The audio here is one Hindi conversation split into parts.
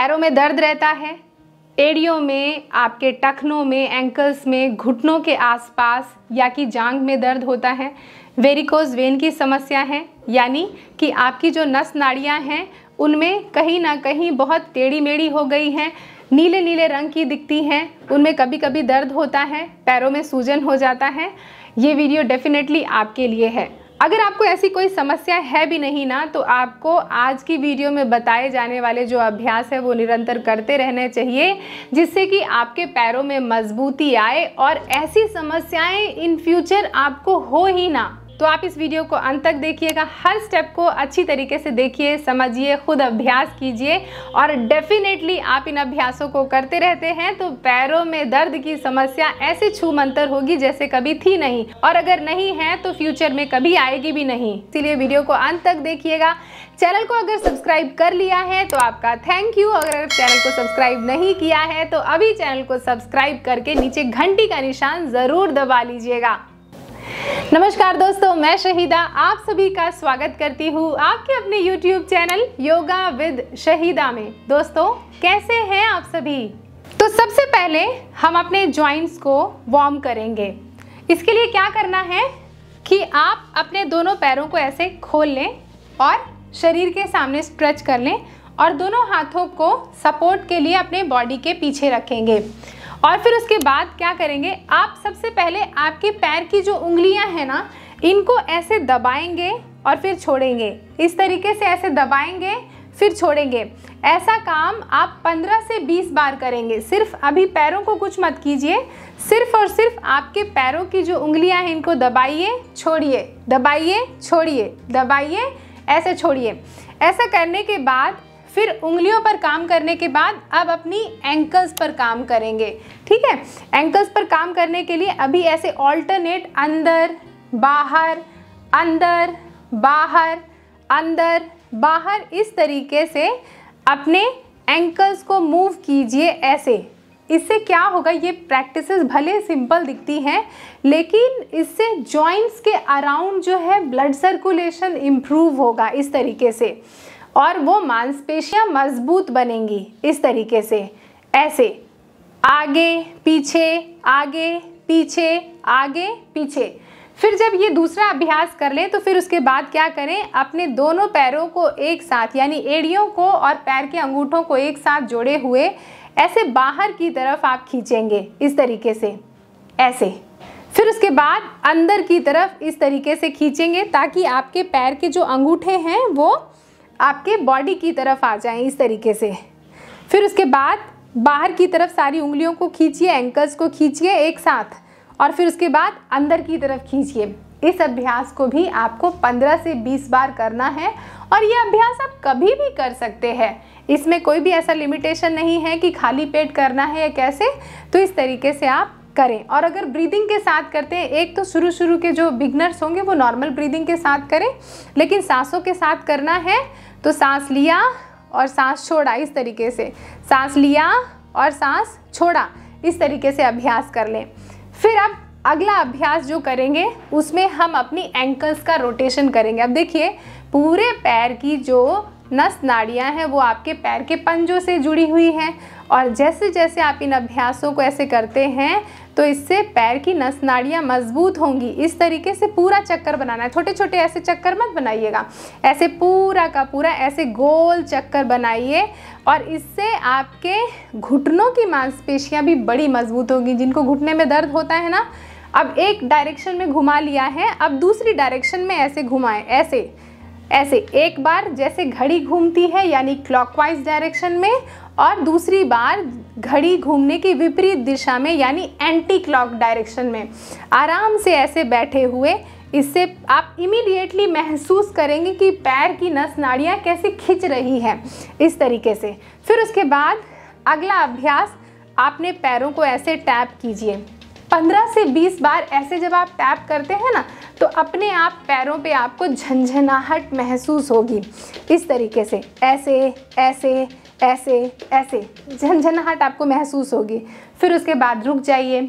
पैरों में दर्द रहता है एड़ियों में आपके टखनों में एंकल्स में घुटनों के आसपास या कि जांग में दर्द होता है वेरिकोज वेन की समस्या है यानी कि आपकी जो नस नाड़ियाँ हैं उनमें कहीं ना कहीं बहुत टेढ़ी मेढ़ी हो गई हैं नीले नीले रंग की दिखती हैं उनमें कभी कभी दर्द होता है पैरों में सूजन हो जाता है ये वीडियो डेफिनेटली आपके लिए है अगर आपको ऐसी कोई समस्या है भी नहीं ना तो आपको आज की वीडियो में बताए जाने वाले जो अभ्यास है वो निरंतर करते रहने चाहिए जिससे कि आपके पैरों में मजबूती आए और ऐसी समस्याएं इन फ्यूचर आपको हो ही ना तो आप इस वीडियो को अंत तक देखिएगा हर स्टेप को अच्छी तरीके से देखिए समझिए खुद अभ्यास कीजिए और डेफिनेटली आप इन अभ्यासों को करते रहते हैं तो पैरों में दर्द की समस्या ऐसे छू मंतर होगी जैसे कभी थी नहीं और अगर नहीं है तो फ्यूचर में कभी आएगी भी नहीं इसीलिए वीडियो को अंत तक देखिएगा चैनल को अगर सब्सक्राइब कर लिया है तो आपका थैंक यू अगर चैनल को सब्सक्राइब नहीं किया है तो अभी चैनल को सब्सक्राइब करके नीचे घंटी का निशान ज़रूर दबा लीजिएगा नमस्कार दोस्तों मैं शहीदा आप सभी का स्वागत करती हूँ आपके अपने YouTube channel yoga with Shahida में दोस्तों कैसे हैं आप सभी तो सबसे पहले हम अपने ज्वाइंट्स को वार्म करेंगे इसके लिए क्या करना है कि आप अपने दोनों पैरों को ऐसे खोल लें और शरीर के सामने स्ट्रेच कर लें और दोनों हाथों को सपोर्ट के लिए अपने बॉडी के पीछे रखेंगे और फिर उसके बाद क्या करेंगे आप सबसे पहले आपके पैर की जो उंगलियां हैं ना इनको ऐसे दबाएंगे और फिर छोड़ेंगे इस तरीके से ऐसे दबाएंगे फिर छोड़ेंगे ऐसा काम आप 15 से 20 बार करेंगे सिर्फ अभी पैरों को कुछ मत कीजिए सिर्फ और सिर्फ आपके पैरों की जो उंगलियां हैं इनको दबाइए छोड़िए दबाइए छोड़िए दबाइए ऐसे छोड़िए ऐसा करने के बाद फिर उंगलियों पर काम करने के बाद अब अपनी एंकल्स पर काम करेंगे ठीक है एंकल्स पर काम करने के लिए अभी ऐसे ऑल्टरनेट अंदर बाहर अंदर बाहर अंदर बाहर इस तरीके से अपने एंकल्स को मूव कीजिए ऐसे इससे क्या होगा ये प्रैक्टिसेस भले सिंपल दिखती हैं लेकिन इससे जॉइंट्स के अराउंड जो है ब्लड सर्कुलेशन इम्प्रूव होगा इस तरीके से और वो मांसपेशियां मजबूत बनेंगी इस तरीके से ऐसे आगे पीछे आगे पीछे आगे पीछे फिर जब ये दूसरा अभ्यास कर लें तो फिर उसके बाद क्या करें अपने दोनों पैरों को एक साथ यानी एड़ियों को और पैर के अंगूठों को एक साथ जोड़े हुए ऐसे बाहर की तरफ आप खींचेंगे इस तरीके से ऐसे फिर उसके बाद अंदर की तरफ इस तरीके से खींचेंगे ताकि आपके पैर के जो अंगूठे हैं वो आपके बॉडी की तरफ आ जाएं इस तरीके से फिर उसके बाद बाहर की तरफ सारी उंगलियों को खींचिए एंकल्स को खींचिए एक साथ और फिर उसके बाद अंदर की तरफ खींचिए इस अभ्यास को भी आपको 15 से 20 बार करना है और ये अभ्यास आप कभी भी कर सकते हैं इसमें कोई भी ऐसा लिमिटेशन नहीं है कि खाली पेट करना है या कैसे तो इस तरीके से आप करें और अगर ब्रीदिंग के साथ करते हैं एक तो शुरू शुरू के जो बिगनर्स होंगे वो नॉर्मल ब्रीदिंग के साथ करें लेकिन सांसों के साथ करना है तो सांस लिया और सांस छोड़ा इस तरीके से सांस लिया और सांस छोड़ा इस तरीके से अभ्यास कर लें फिर अब अगला अभ्यास जो करेंगे उसमें हम अपनी एंकल्स का रोटेशन करेंगे अब देखिए पूरे पैर की जो नस नाड़ियाँ हैं वो आपके पैर के पंजों से जुड़ी हुई हैं और जैसे जैसे आप इन अभ्यासों को ऐसे करते हैं तो इससे पैर की नस नाड़ियाँ मजबूत होंगी इस तरीके से पूरा चक्कर बनाना है छोटे छोटे ऐसे चक्कर मत बनाइएगा ऐसे पूरा का पूरा ऐसे गोल चक्कर बनाइए और इससे आपके घुटनों की मांसपेशियाँ भी बड़ी मजबूत होंगी जिनको घुटने में दर्द होता है ना अब एक डायरेक्शन में घुमा लिया है अब दूसरी डायरेक्शन में ऐसे घुमाएं ऐसे ऐसे एक बार जैसे घड़ी घूमती है यानी क्लॉकवाइज डायरेक्शन में और दूसरी बार घड़ी घूमने की विपरीत दिशा में यानी एंटी क्लॉक डायरेक्शन में आराम से ऐसे बैठे हुए इससे आप इमीडिएटली महसूस करेंगे कि पैर की नस नाड़ियाँ कैसे खिंच रही हैं इस तरीके से फिर उसके बाद अगला अभ्यास आपने पैरों को ऐसे टैप कीजिए पंद्रह से बीस बार ऐसे जब आप टैप करते हैं ना तो अपने आप पैरों पे आपको झंझनाहट महसूस होगी इस तरीके से ऐसे ऐसे ऐसे ऐसे झंझनाहट आपको महसूस होगी फिर उसके बाद रुक जाइए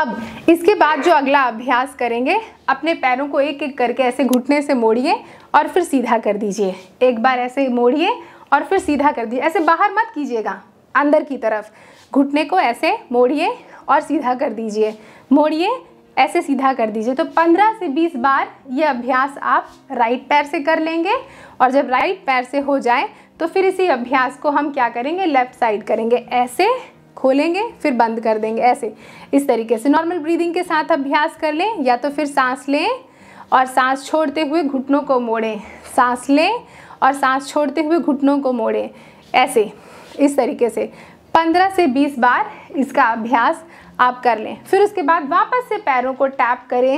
अब इसके बाद जो अगला अभ्यास करेंगे अपने पैरों को एक एक करके ऐसे घुटने से मोड़िए और फिर सीधा कर दीजिए एक बार ऐसे मोड़िए और फिर सीधा कर दीजिए ऐसे बाहर मत कीजिएगा अंदर की तरफ घुटने को ऐसे मोड़िए और सीधा कर दीजिए मोड़िए ऐसे सीधा कर दीजिए तो 15 से 20 बार ये अभ्यास आप राइट पैर से कर लेंगे और जब राइट पैर से हो जाए तो फिर इसी अभ्यास को हम क्या करेंगे लेफ़्ट साइड करेंगे ऐसे खोलेंगे फिर बंद कर देंगे ऐसे इस तरीके से नॉर्मल ब्रीदिंग के साथ अभ्यास कर लें या तो फिर सांस लें और सांस छोड़ते हुए घुटनों को मोड़ें सांस लें और सांस छोड़ते हुए घुटनों को मोड़ें ऐसे इस तरीके से 15 से 20 बार इसका अभ्यास आप कर लें फिर उसके बाद वापस से पैरों को टैप करें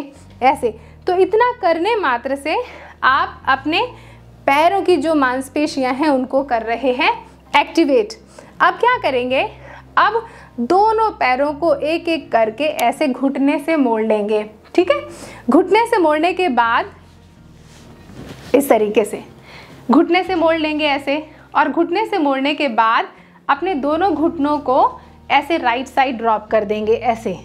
ऐसे तो इतना करने मात्र से आप अपने पैरों की जो मांसपेशियां हैं उनको कर रहे हैं एक्टिवेट अब क्या करेंगे अब दोनों पैरों को एक एक करके ऐसे घुटने से मोड़ लेंगे ठीक है घुटने से मोड़ने के बाद इस तरीके से घुटने से मोड़ लेंगे ऐसे और घुटने से मोड़ने के बाद अपने दोनों घुटनों को ऐसे राइट साइड ड्रॉप कर देंगे ऐसे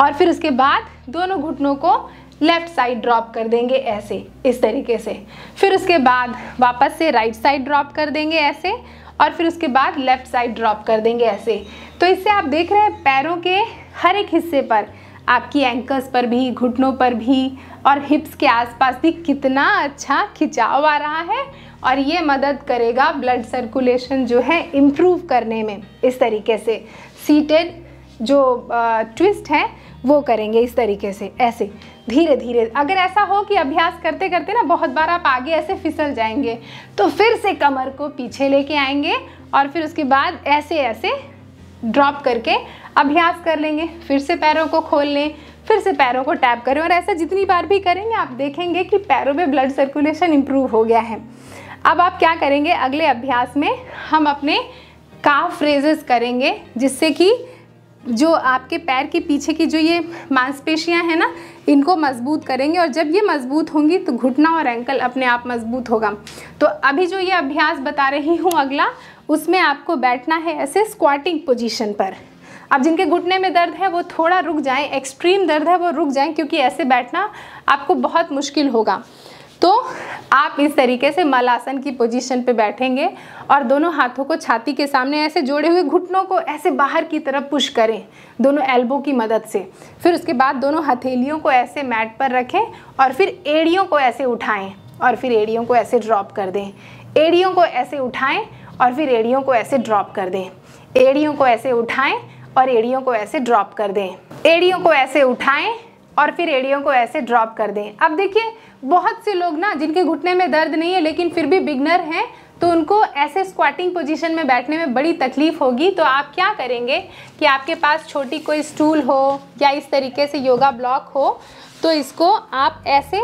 और फिर उसके बाद दोनों घुटनों को लेफ्ट साइड ड्रॉप कर देंगे ऐसे इस तरीके से फिर उसके बाद वापस से राइट साइड ड्रॉप कर देंगे ऐसे और फिर उसके बाद लेफ्ट साइड ड्रॉप कर देंगे ऐसे तो इससे आप देख रहे हैं पैरों के हर एक हिस्से पर आपकी एंकल्स पर भी घुटनों पर भी और हिप्स के आसपास भी कितना अच्छा खिंचाव आ रहा है और ये मदद करेगा ब्लड सर्कुलेशन जो है इम्प्रूव करने में इस तरीके से सीटेड जो ट्विस्ट है वो करेंगे इस तरीके से ऐसे धीरे धीरे अगर ऐसा हो कि अभ्यास करते करते ना बहुत बार आप आगे ऐसे फिसल जाएंगे तो फिर से कमर को पीछे लेके आएंगे और फिर उसके बाद ऐसे ऐसे ड्रॉप करके अभ्यास कर लेंगे फिर से पैरों को खोल लें फिर से पैरों को टैप करें और ऐसा जितनी बार भी करेंगे आप देखेंगे कि पैरों में ब्लड सर्कुलेशन इम्प्रूव हो गया है अब आप क्या करेंगे अगले अभ्यास में हम अपने काफ फ्रेजेस करेंगे जिससे कि जो आपके पैर के पीछे की जो ये मांसपेशियां हैं ना इनको मजबूत करेंगे और जब ये मजबूत होंगी तो घुटना और एंकल अपने आप मजबूत होगा तो अभी जो ये अभ्यास बता रही हूँ अगला उसमें आपको बैठना है ऐसे स्क्वाटिंग पोजीशन पर अब जिनके घुटने में दर्द है वो थोड़ा रुक जाएं एक्सट्रीम दर्द है वो रुक जाएं क्योंकि ऐसे बैठना आपको बहुत मुश्किल होगा तो आप इस तरीके से मलासन की पोजीशन पे बैठेंगे और दोनों हाथों को छाती के सामने ऐसे जोड़े हुए घुटनों को ऐसे बाहर की तरफ पुश करें दोनों एल्बो की मदद से फिर उसके बाद दोनों हथेलियों को ऐसे मैट पर रखें और फिर एड़ियों को ऐसे उठाएं और फिर एड़ियों को ऐसे ड्रॉप कर दें एड़ियों को ऐसे उठाएं और फिर एड़ियों को ऐसे ड्रॉप कर दें एड़ियों को ऐसे उठाएं और एड़ियों को ऐसे ड्रॉप कर दें एड़ियों को ऐसे उठाएं और फिर एड़ियों को ऐसे ड्रॉप कर दें अब देखिए बहुत से लोग ना जिनके घुटने में दर्द नहीं है लेकिन फिर भी बिगनर हैं तो उनको ऐसे स्क्वाटिंग पोजीशन में बैठने में बड़ी तकलीफ होगी तो आप क्या करेंगे कि आपके पास छोटी कोई स्टूल हो या इस तरीके से योगा ब्लॉक हो तो इसको आप ऐसे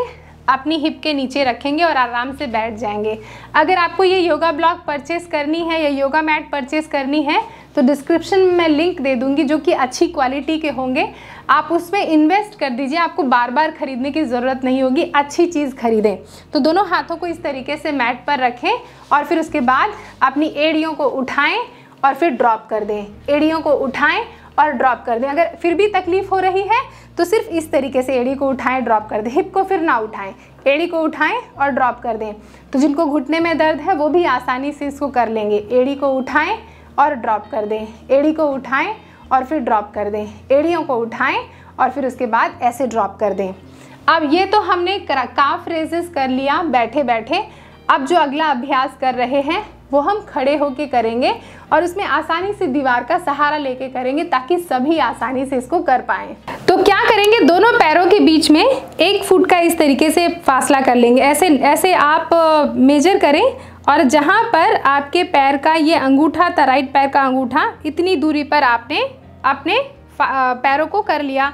अपनी हिप के नीचे रखेंगे और आराम से बैठ जाएंगे अगर आपको ये योगा ब्लॉक परचेस करनी है या योगा मैट परचेस करनी है तो डिस्क्रिप्शन में मैं लिंक दे दूंगी जो कि अच्छी क्वालिटी के होंगे आप उसमें इन्वेस्ट कर दीजिए आपको बार बार खरीदने की ज़रूरत नहीं होगी अच्छी चीज़ खरीदें तो दोनों हाथों को इस तरीके से मैट पर रखें और फिर उसके बाद अपनी एड़ियों को उठाएँ और फिर ड्रॉप कर दें एड़ियों को उठाएँ और ड्रॉप कर दें अगर फिर भी तकलीफ़ हो रही है तो सिर्फ इस तरीके से एड़ी को उठाएं ड्रॉप कर दें हिप को फिर ना उठाएं एड़ी को उठाएं और ड्रॉप कर दें तो जिनको घुटने में दर्द है वो भी आसानी से इसको कर लेंगे एड़ी को उठाएं और ड्रॉप कर दें एड़ी को उठाएं और फिर ड्रॉप कर दें एड़ियों को उठाएं और फिर उसके बाद ऐसे ड्रॉप कर दें अब ये तो हमने काफ रेजेस कर लिया बैठे बैठे अब जो अगला अभ्यास कर रहे हैं वो हम खड़े होके करेंगे और उसमें आसानी से दीवार का सहारा लेके करेंगे ताकि सभी आसानी से इसको कर पाएँ तो क्या करेंगे दोनों पैरों के बीच में एक फुट का इस तरीके से फासला कर लेंगे ऐसे ऐसे आप मेजर करें और जहाँ पर आपके पैर का ये अंगूठा था राइट पैर का अंगूठा इतनी दूरी पर आपने अपने पैरों को कर लिया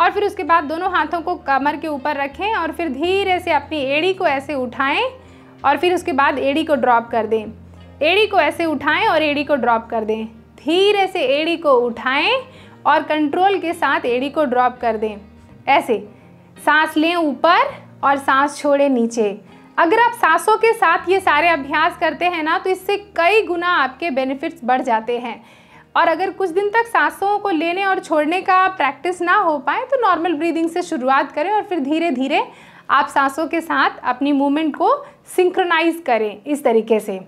और फिर उसके बाद दोनों हाथों को कमर के ऊपर रखें और फिर धीरे से अपनी एड़ी को ऐसे उठाएं और फिर उसके बाद एड़ी को ड्रॉप कर दें एड़ी को ऐसे उठाएं और एड़ी को ड्रॉप कर दें धीरे से एड़ी को उठाएं और कंट्रोल के साथ एड़ी को ड्रॉप कर दें ऐसे सांस लें ऊपर और सांस छोड़ें नीचे अगर आप सांसों के साथ ये सारे अभ्यास करते हैं ना तो इससे कई गुना आपके बेनिफिट्स बढ़ जाते हैं और अगर कुछ दिन तक सांसों को लेने और छोड़ने का प्रैक्टिस ना हो पाए तो नॉर्मल ब्रीदिंग से शुरुआत करें और फिर धीरे धीरे आप सांसों के साथ अपनी मूवमेंट को सिंक्रोनाइज करें इस तरीके से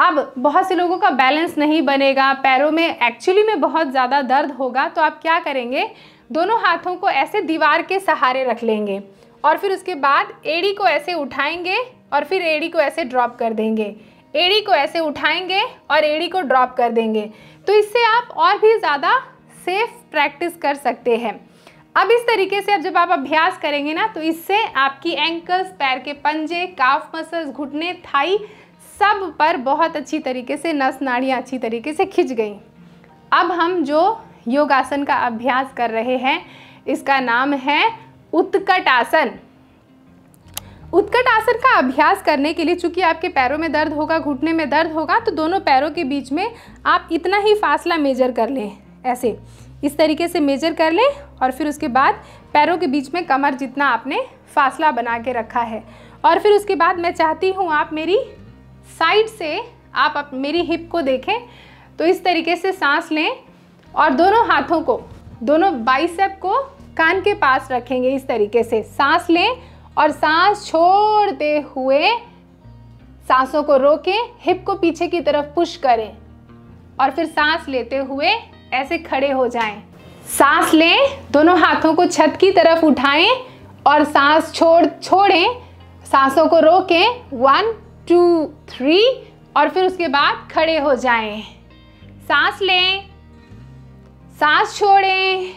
अब बहुत से लोगों का बैलेंस नहीं बनेगा पैरों में एक्चुअली में बहुत ज़्यादा दर्द होगा तो आप क्या करेंगे दोनों हाथों को ऐसे दीवार के सहारे रख लेंगे और फिर उसके बाद एड़ी को ऐसे उठाएंगे और फिर एड़ी को ऐसे ड्रॉप कर देंगे एड़ी को ऐसे उठाएंगे और एड़ी को ड्रॉप कर देंगे तो इससे आप और भी ज़्यादा सेफ प्रैक्टिस कर सकते हैं अब इस तरीके से अब जब आप अभ्यास करेंगे ना तो इससे आपकी एंकल्स पैर के पंजे काफ मसल्स घुटने थाई सब पर बहुत अच्छी तरीके से नस नाड़ियाँ अच्छी तरीके से खिंच गई अब हम जो योगासन का अभ्यास कर रहे हैं इसका नाम है उत्कट आसन उत्कट आसन का अभ्यास करने के लिए चूंकि आपके पैरों में दर्द होगा घुटने में दर्द होगा तो दोनों पैरों के बीच में आप इतना ही फासला मेजर कर लें ऐसे इस तरीके से मेजर कर लें और फिर उसके बाद पैरों के बीच में कमर जितना आपने फासला बना के रखा है और फिर उसके बाद मैं चाहती हूँ आप मेरी साइड से आप, आप मेरी हिप को देखें तो इस तरीके से सांस लें और दोनों हाथों को दोनों बाइसेप को कान के पास रखेंगे इस तरीके से सांस लें और सांस छोड़ते हुए सांसों को रोकें हिप को पीछे की तरफ पुश करें और फिर सांस लेते हुए ऐसे खड़े हो जाएं। सांस लें दोनों हाथों को छत की तरफ उठाएं और सांस छोड़ छोड़ें सांसों को रोकें वन टू थ्री और फिर उसके बाद खड़े हो जाएं सांस लें सांस छोड़ें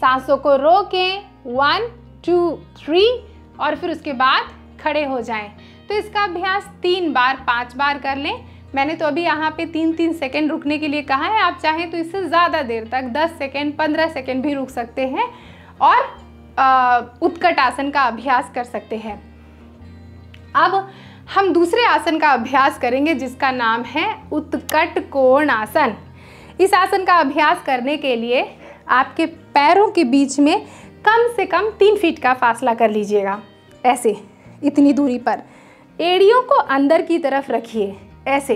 सांसों को रोकें वन टू थ्री और फिर उसके बाद खड़े हो जाएं तो इसका अभ्यास तीन बार पांच बार कर लें मैंने तो अभी यहाँ पे तीन तीन सेकेंड रुकने के लिए कहा है आप चाहें तो इससे ज़्यादा देर तक दस सेकेंड पंद्रह सेकेंड भी रुक सकते हैं और उत्कट आसन का अभ्यास कर सकते हैं अब हम दूसरे आसन का अभ्यास करेंगे जिसका नाम है उत्कट कोण आसन इस आसन का अभ्यास करने के लिए आपके पैरों के बीच में कम से कम तीन फीट का फासला कर लीजिएगा ऐसे इतनी दूरी पर एड़ियों को अंदर की तरफ रखिए ऐसे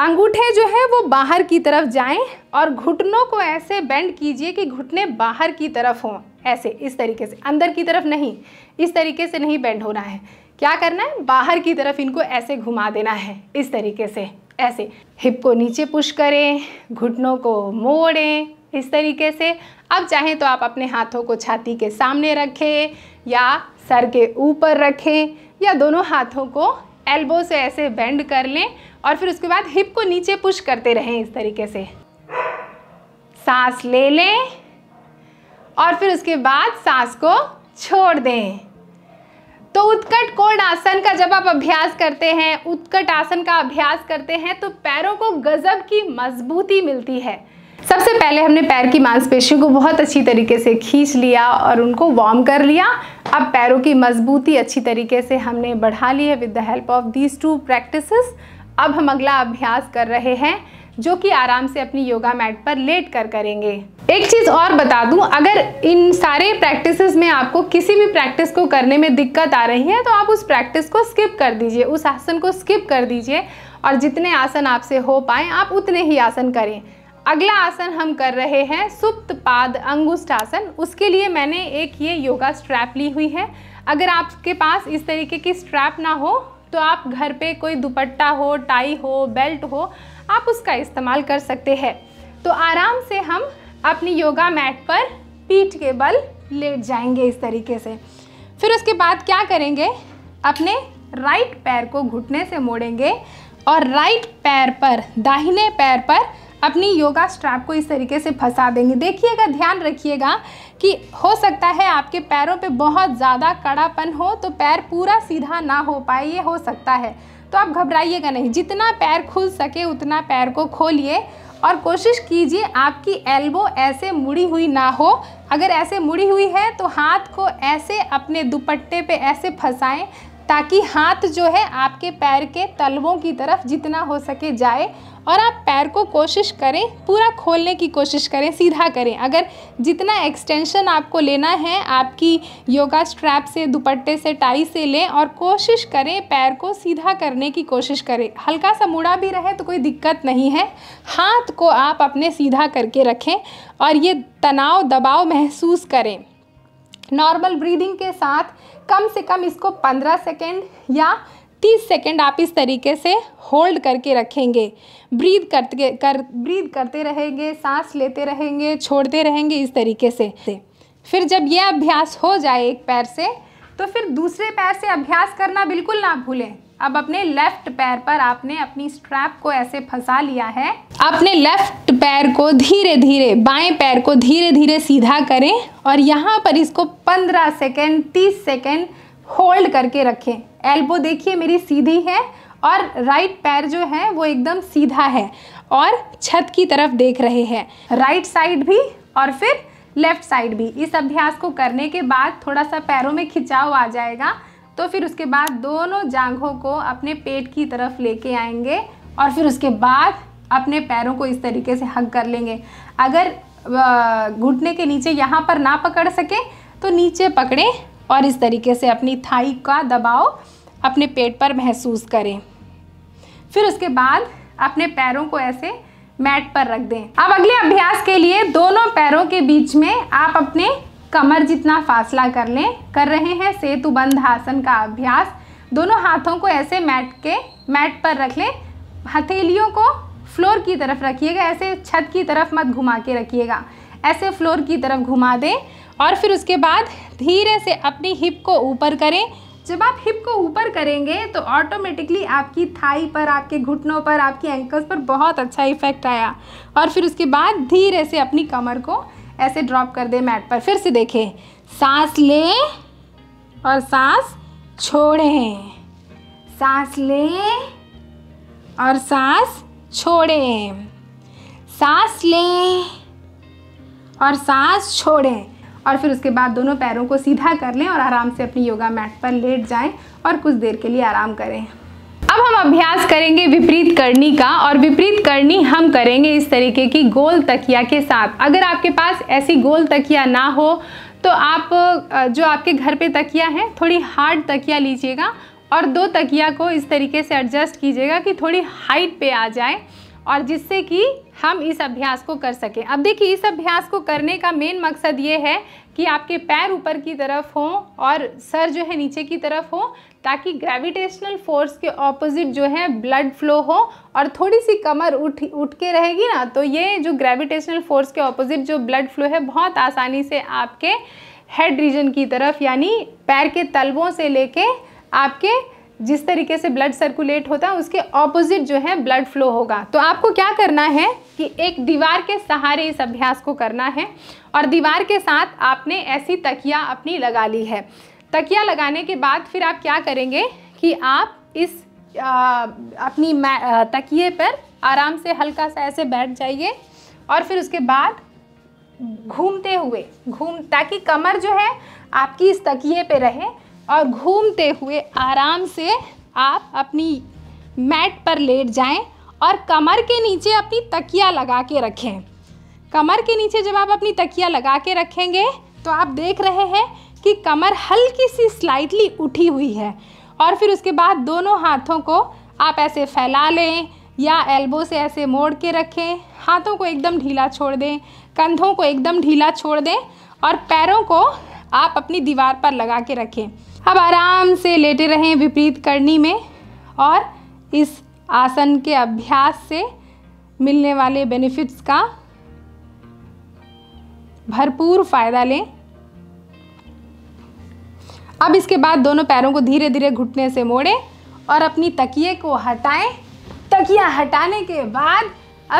अंगूठे जो है वो बाहर की तरफ जाएं और घुटनों को ऐसे बेंड कीजिए कि घुटने बाहर की तरफ हों ऐसे इस तरीके से अंदर की तरफ नहीं इस तरीके से नहीं बेंड होना है क्या करना है बाहर की तरफ इनको ऐसे घुमा देना है इस तरीके से ऐसे हिप को नीचे पुश करें घुटनों को मोड़ें इस तरीके से अब चाहें तो आप अपने हाथों को छाती के सामने रखें या सर के ऊपर रखें या दोनों हाथों को एल्बो से ऐसे बेंड कर लें और फिर उसके बाद हिप को नीचे पुश करते रहें इस तरीके से सांस ले लें और फिर उसके बाद सांस को छोड़ दें तो उत्कट कोण आसन का जब आप अभ्यास करते हैं उत्कट आसन का अभ्यास करते हैं तो पैरों को गजब की मजबूती मिलती है सबसे पहले हमने पैर की मांसपेशियों को बहुत अच्छी तरीके से खींच लिया और उनको वार्म कर लिया अब पैरों की मजबूती अच्छी तरीके से हमने बढ़ा ली है with the help of these two practice अब हम अगला अभ्यास कर रहे हैं जो कि आराम से अपनी योगा मैट पर लेट कर करेंगे एक चीज़ और बता दूं अगर इन सारे प्रैक्टिस में आपको किसी भी प्रैक्टिस को करने में दिक्कत आ रही है तो आप उस प्रैक्टिस को स्किप कर दीजिए उस आसन को स्किप कर दीजिए और जितने आसन आपसे हो पाए आप उतने ही आसन करें अगला आसन हम कर रहे हैं सुप्त पाद अंगुष्ठ आसन उसके लिए मैंने एक ये योगा स्ट्रैप ली हुई है अगर आपके पास इस तरीके की स्ट्रैप ना हो तो आप घर पे कोई दुपट्टा हो टाई हो बेल्ट हो आप उसका इस्तेमाल कर सकते हैं तो आराम से हम अपनी योगा मैट पर पीठ के बल लेट जाएंगे इस तरीके से फिर उसके बाद क्या करेंगे अपने राइट पैर को घुटने से मोड़ेंगे और राइट पैर पर दाहिने पैर पर अपनी योगा स्ट्रैप को इस तरीके से फंसा देंगे देखिएगा ध्यान रखिएगा कि हो सकता है आपके पैरों पे बहुत ज़्यादा कड़ापन हो तो पैर पूरा सीधा ना हो पाए ये हो सकता है तो आप घबराइएगा नहीं जितना पैर खुल सके उतना पैर को खोलिए और कोशिश कीजिए आपकी एल्बो ऐसे मुड़ी हुई ना हो अगर ऐसे मुड़ी हुई है तो हाथ को ऐसे अपने दुपट्टे पे ऐसे फंसाएं ताकि हाथ जो है आपके पैर के तलवों की तरफ जितना हो सके जाए और आप पैर को कोशिश करें पूरा खोलने की कोशिश करें सीधा करें अगर जितना एक्सटेंशन आपको लेना है आपकी योगा स्ट्रैप से दुपट्टे से टाई से लें और कोशिश करें पैर को सीधा करने की कोशिश करें हल्का सा मुड़ा भी रहे तो कोई दिक्कत नहीं है हाथ को आप अपने सीधा करके रखें और ये तनाव दबाव महसूस करें नॉर्मल ब्रीदिंग के साथ कम से कम इसको पंद्रह सेकेंड या तीस सेकेंड आप इस तरीके से होल्ड करके रखेंगे ब्रीद करते कर ब्रीद करते रहेंगे सांस लेते रहेंगे छोड़ते रहेंगे इस तरीके से फिर जब यह अभ्यास हो जाए एक पैर से तो फिर दूसरे पैर से अभ्यास करना बिल्कुल ना भूलें अब अपने लेफ्ट पैर पर आपने अपनी स्ट्रैप को ऐसे फंसा लिया है अपने लेफ्ट पैर को धीरे धीरे बाएं पैर को धीरे धीरे सीधा करें और यहाँ पर इसको 15 सेकेंड 30 सेकेंड होल्ड करके रखें एल्बो देखिए मेरी सीधी है और राइट पैर जो है वो एकदम सीधा है और छत की तरफ देख रहे हैं राइट साइड भी और फिर लेफ्ट साइड भी इस अभ्यास को करने के बाद थोड़ा सा पैरों में खिंचाव आ जाएगा तो फिर उसके बाद दोनों जांघों को अपने पेट की तरफ लेके आएंगे और फिर उसके बाद अपने पैरों को इस तरीके से हग कर लेंगे अगर घुटने के नीचे यहाँ पर ना पकड़ सके तो नीचे पकड़ें और इस तरीके से अपनी थाई का दबाव अपने पेट पर महसूस करें फिर उसके बाद अपने पैरों को ऐसे मैट पर रख दें अब अगले अभ्यास के लिए दोनों पैरों के बीच में आप अपने कमर जितना फासला कर लें कर रहे हैं सेतुबंध आसन का अभ्यास दोनों हाथों को ऐसे मैट के मैट पर रख लें हथेलियों को फ्लोर की तरफ रखिएगा ऐसे छत की तरफ मत घुमा के रखिएगा ऐसे फ्लोर की तरफ घुमा दें और फिर उसके बाद धीरे से अपनी हिप को ऊपर करें जब आप हिप को ऊपर करेंगे तो ऑटोमेटिकली आपकी थाई पर आपके घुटनों पर आपके एंकल्स पर बहुत अच्छा इफेक्ट आया और फिर उसके बाद धीरे से अपनी कमर को ऐसे ड्रॉप कर दे मैट पर फिर से देखें सांस ले और सांस छोड़ें सांस ले और सांस छोड़ें सांस लें और सांस छोड़ें और फिर उसके बाद दोनों पैरों को सीधा कर लें और आराम से अपनी योगा मैट पर लेट जाएं और कुछ देर के लिए आराम करें हम अभ्यास करेंगे विपरीत करनी का और विपरीत करनी हम करेंगे इस तरीके की गोल तकिया के साथ अगर आपके पास ऐसी गोल तकिया ना हो तो आप जो आपके घर पे तकिया है थोड़ी हार्ड तकिया लीजिएगा और दो तकिया को इस तरीके से एडजस्ट कीजिएगा कि थोड़ी हाइट पे आ जाए और जिससे कि हम इस अभ्यास को कर सकें अब देखिए इस अभ्यास को करने का मेन मकसद ये है कि आपके पैर ऊपर की तरफ हों और सर जो है नीचे की तरफ हो ताकि ग्रेविटेशनल फोर्स के ऑपोजिट जो है ब्लड फ्लो हो और थोड़ी सी कमर उठ उठ के रहेगी ना तो ये जो ग्रेविटेशनल फोर्स के ऑपोजिट जो ब्लड फ्लो है बहुत आसानी से आपके हेड रीजन की तरफ यानी पैर के तलवों से लेके आपके जिस तरीके से ब्लड सर्कुलेट होता है उसके ऑपोजिट जो है ब्लड फ्लो होगा तो आपको क्या करना है कि एक दीवार के सहारे इस अभ्यास को करना है और दीवार के साथ आपने ऐसी तकिया अपनी लगा ली है तकिया लगाने के बाद फिर आप क्या करेंगे कि आप इस आ, अपनी तकिए पर आराम से हल्का सा ऐसे बैठ जाइए और फिर उसके बाद घूमते हुए घूम ताकि कमर जो है आपकी इस तकिए पे रहे और घूमते हुए आराम से आप अपनी मैट पर लेट जाएं और कमर के नीचे अपनी तकिया लगा के रखें कमर के नीचे जब आप अपनी तकिया लगा के रखेंगे तो आप देख रहे हैं कि कमर हल्की सी स्लाइटली उठी हुई है और फिर उसके बाद दोनों हाथों को आप ऐसे फैला लें या एल्बो से ऐसे मोड़ के रखें हाथों को एकदम ढीला छोड़ दें कंधों को एकदम ढीला छोड़ दें और पैरों को आप अपनी दीवार पर लगा के रखें अब आराम से लेटे रहें विपरीत करनी में और इस आसन के अभ्यास से मिलने वाले बेनिफिट्स का भरपूर फ़ायदा लें अब इसके बाद दोनों पैरों को धीरे धीरे घुटने से मोड़ें और अपनी तकिए को हटाएं तकिया हटाने के बाद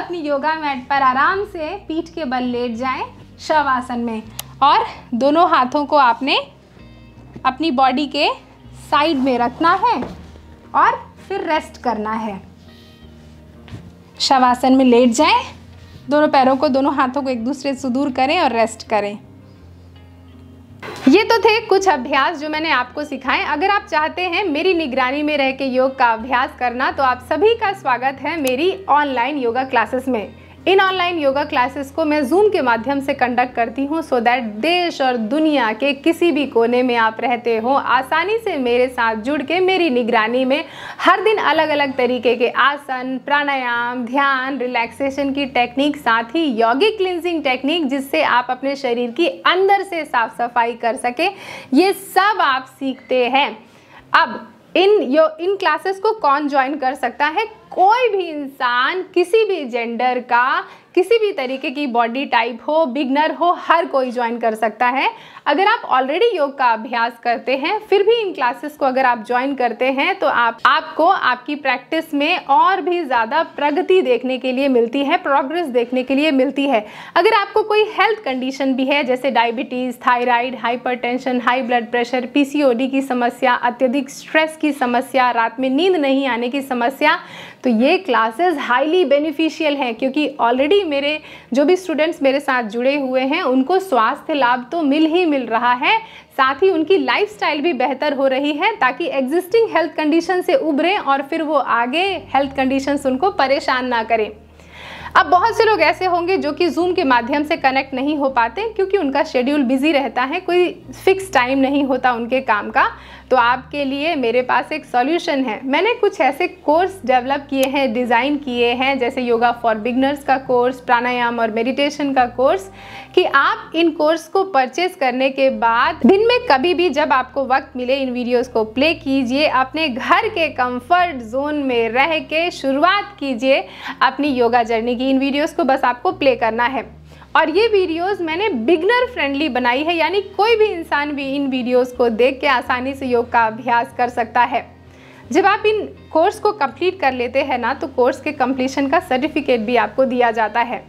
अपनी योगा मैट पर आराम से पीठ के बल लेट जाएं शवासन में और दोनों हाथों को आपने अपनी बॉडी के साइड में रखना है और फिर रेस्ट करना है शवासन में लेट जाएं दोनों पैरों को दोनों हाथों को एक दूसरे से दूर करें और रेस्ट करें ये तो थे कुछ अभ्यास जो मैंने आपको सिखाए अगर आप चाहते हैं मेरी निगरानी में रह के योग का अभ्यास करना तो आप सभी का स्वागत है मेरी ऑनलाइन योगा क्लासेस में इन ऑनलाइन योगा क्लासेस को मैं जूम के माध्यम से कंडक्ट करती हूँ सो दैट देश और दुनिया के किसी भी कोने में आप रहते हो आसानी से मेरे साथ जुड़ के मेरी निगरानी में हर दिन अलग अलग तरीके के आसन प्राणायाम ध्यान रिलैक्सेशन की टेक्निक साथ ही यौगिक क्लिनजिंग टेक्निक जिससे आप अपने शरीर की अंदर से साफ सफाई कर सके ये सब आप सीखते हैं अब इन यो इन क्लासेस को कौन ज्वाइन कर सकता है कोई भी इंसान किसी भी जेंडर का किसी भी तरीके की बॉडी टाइप हो बिगनर हो हर कोई ज्वाइन कर सकता है अगर आप ऑलरेडी योग का अभ्यास करते हैं फिर भी इन क्लासेस को अगर आप ज्वाइन करते हैं तो आप आपको आपकी प्रैक्टिस में और भी ज़्यादा प्रगति देखने के लिए मिलती है प्रोग्रेस देखने के लिए मिलती है अगर आपको कोई हेल्थ कंडीशन भी है जैसे diabetes thyroid hyper high blood pressure P की समस्या अत्यधिक स्ट्रेस की समस्या रात में नींद नहीं आने की समस्या तो ये क्लासेस हाईली बेनिफिशियल हैं क्योंकि ऑलरेडी मेरे जो भी स्टूडेंट्स मेरे साथ जुड़े हुए हैं उनको स्वास्थ्य लाभ तो मिल ही मिल मिल रहा है साथ ही उनकी लाइफस्टाइल भी बेहतर हो रही है ताकि एग्जिस्टिंग हेल्थ कंडीशन से उभरें और फिर वो आगे हेल्थ कंडीशंस उनको परेशान ना करें अब बहुत से लोग ऐसे होंगे जो कि जूम के माध्यम से कनेक्ट नहीं हो पाते क्योंकि उनका शेड्यूल बिजी रहता है कोई फिक्स टाइम नहीं होता उनके काम का तो आपके लिए मेरे पास एक सॉल्यूशन है मैंने कुछ ऐसे कोर्स डेवलप किए हैं डिज़ाइन किए हैं जैसे योगा फॉर बिगनर्स का कोर्स प्राणायाम और मेडिटेशन का कोर्स कि आप इन कोर्स को परचेज करने के बाद दिन में कभी भी जब आपको वक्त मिले इन वीडियोस को प्ले कीजिए अपने घर के कंफर्ट जोन में रह के शुरुआत कीजिए अपनी योगा जर्नी मिलेगी इन वीडियोस को बस आपको प्ले करना है और ये वीडियोस मैंने बिगनर फ्रेंडली बनाई है यानी कोई भी इंसान भी इन वीडियोस को देख के आसानी से योग का अभ्यास कर सकता है जब आप इन कोर्स को कंप्लीट कर लेते हैं ना तो कोर्स के कंप्लीशन का सर्टिफिकेट भी आपको दिया जाता है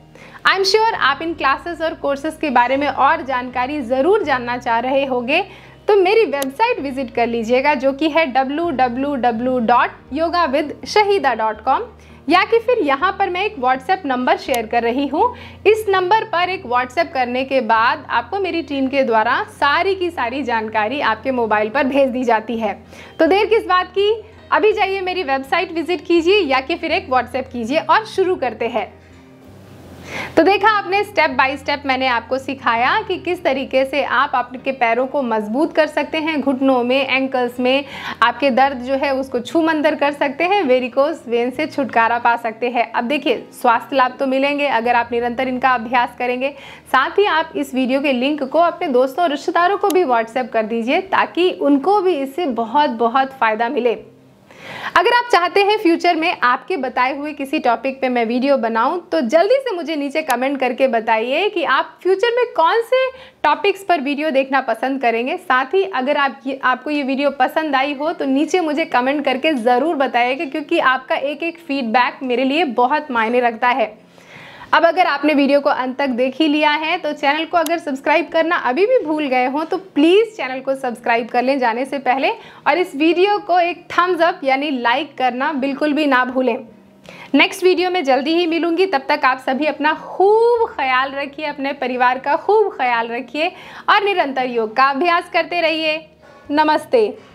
आई एम श्योर आप इन क्लासेस और कोर्सेज के बारे में और जानकारी ज़रूर जानना चाह रहे होंगे तो मेरी वेबसाइट विजिट कर लीजिएगा जो कि है W W W dot yoga with Shahida dot com या कि फिर यहाँ पर मैं एक व्हाट्सएप नंबर शेयर कर रही हूँ इस नंबर पर एक व्हाट्सएप करने के बाद आपको मेरी टीम के द्वारा सारी की सारी जानकारी आपके मोबाइल पर भेज दी जाती है तो देर किस बात की अभी जाइए मेरी वेबसाइट विजिट कीजिए या कि फिर एक व्हाट्सएप कीजिए और शुरू करते हैं तो देखा आपने स्टेप बाय स्टेप मैंने आपको सिखाया कि किस तरीके से आप आपके पैरों को मजबूत कर सकते हैं घुटनों में एंकल्स में आपके दर्द जो है उसको छू मंदर कर सकते हैं वेरिकोस वेन से छुटकारा पा सकते हैं अब देखिए स्वास्थ्य लाभ तो मिलेंगे अगर आप निरंतर इनका अभ्यास करेंगे साथ ही आप इस वीडियो के लिंक को अपने दोस्तों और रिश्तेदारों को भी व्हाट्सएप कर दीजिए ताकि उनको भी इससे बहुत बहुत फ़ायदा मिले अगर आप चाहते हैं फ्यूचर में आपके बताए हुए किसी टॉपिक पे मैं वीडियो बनाऊं तो जल्दी से मुझे नीचे कमेंट करके बताइए कि आप फ्यूचर में कौन से टॉपिक्स पर वीडियो देखना पसंद करेंगे साथ ही अगर आप ये, आपको ये वीडियो पसंद आई हो तो नीचे मुझे कमेंट करके ज़रूर बताइएगा क्योंकि आपका एक एक फीडबैक मेरे लिए बहुत मायने रखता है अब अगर आपने वीडियो को अंत तक देख ही लिया है तो चैनल को अगर सब्सक्राइब करना अभी भी भूल गए हों तो प्लीज़ चैनल को सब्सक्राइब कर लें जाने से पहले और इस वीडियो को एक थम्स अप यानी लाइक करना बिल्कुल भी ना भूलें नेक्स्ट वीडियो में जल्दी ही मिलूंगी तब तक आप सभी अपना खूब ख्याल रखिए अपने परिवार का खूब ख्याल रखिए और निरंतर योग का अभ्यास करते रहिए नमस्ते